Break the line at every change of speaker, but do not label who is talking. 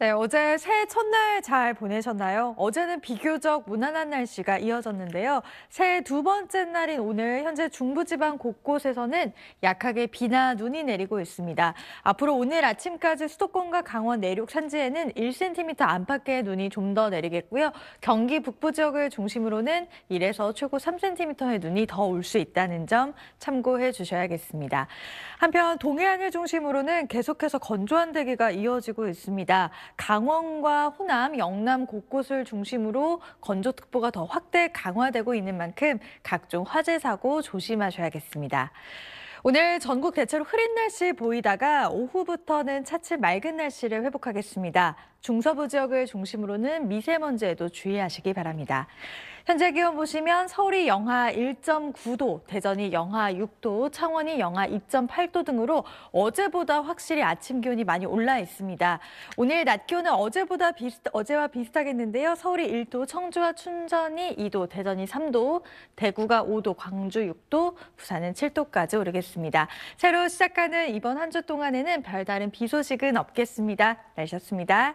네, 어제 새해 첫날 잘 보내셨나요? 어제는 비교적 무난한 날씨가 이어졌는데요. 새해 두 번째 날인 오늘 현재 중부지방 곳곳에서는 약하게 비나 눈이 내리고 있습니다. 앞으로 오늘 아침까지 수도권과 강원 내륙 산지에는 1cm 안팎의 눈이 좀 더 내리겠고요. 경기 북부 지역을 중심으로는 1에서 최고 3cm의 눈이 더 올 수 있다는 점 참고해 주셔야겠습니다. 한편 동해안을 중심으로는 계속해서 건조한 대기가 이어지고 있습니다. 강원과 호남, 영남 곳곳을 중심으로 건조특보가 더 확대 강화되고 있는 만큼 각종 화재 사고 조심하셔야겠습니다. 오늘 전국 대체로 흐린 날씨 보이다가 오후부터는 차츰 맑은 날씨를 회복하겠습니다. 중서부 지역을 중심으로는 미세먼지에도 주의하시기 바랍니다. 현재 기온 보시면 서울이 영하 1.9도, 대전이 영하 6도, 창원이 영하 2.8도 등으로 어제보다 확실히 아침 기온이 많이 올라 있습니다. 오늘 낮 기온은 어제보다 비슷, 어제와 비슷하겠는데요. 서울이 1도, 청주와 춘천이 2도, 대전이 3도, 대구가 5도, 광주 6도, 부산은 7도까지 오르겠습니다. 새로 시작하는 이번 한 주 동안에는 별다른 비 소식은 없겠습니다. 날씨였습니다.